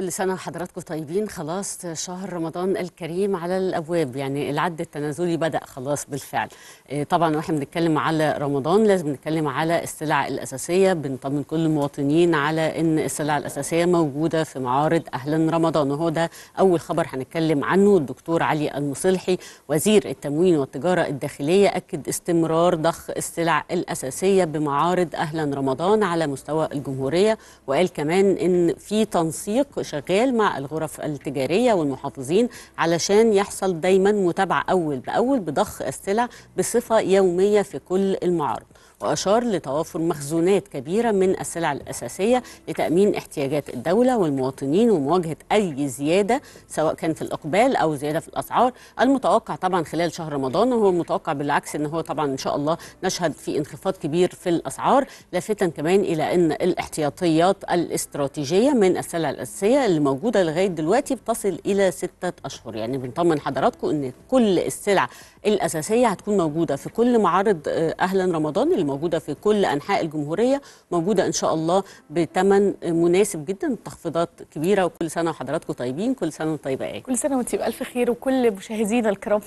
كل سنة حضراتكم طيبين خلاص شهر رمضان الكريم على الأبواب يعني العد التنازلي بدأ خلاص بالفعل آه، طبعا واحنا بنتكلم على رمضان لازم نتكلم على السلع الأساسية بنطمن كل المواطنين على أن السلع الأساسية موجودة في معارض أهلا رمضان وهو ده أول خبر هنتكلم عنه الدكتور علي المصلحي وزير التموين والتجارة الداخلية أكد استمرار ضخ السلع الأساسية بمعارض أهلا رمضان على مستوى الجمهورية وقال كمان أن في تنسيق شغال مع الغرف التجارية والمحافظين علشان يحصل دايما متابعة أول بأول بضخ السلع بصفة يومية في كل المعارض وأشار لتوافر مخزونات كبيرة من السلع الأساسية لتأمين احتياجات الدولة والمواطنين ومواجهة أي زيادة سواء كان في الإقبال أو زيادة في الأسعار المتوقع طبعا خلال شهر رمضان وهو المتوقع بالعكس أن هو طبعا إن شاء الله نشهد في انخفاض كبير في الأسعار لافتا كمان إلى أن الاحتياطيات الاستراتيجية من السلع الأساسية الحالية اللي موجوده لغايه دلوقتي بتصل الى سته اشهر يعني بنطمن حضراتكم ان كل السلع الاساسيه هتكون موجوده في كل معارض آه، اهلا رمضان اللي موجوده في كل انحاء الجمهوريه موجوده ان شاء الله بثمن مناسب جدا تخفيضات كبيره وكل سنه وحضراتكم طيبين كل سنه طيبه ايه كل سنه وانتم بالف خير وكل مشاهدينا الكرام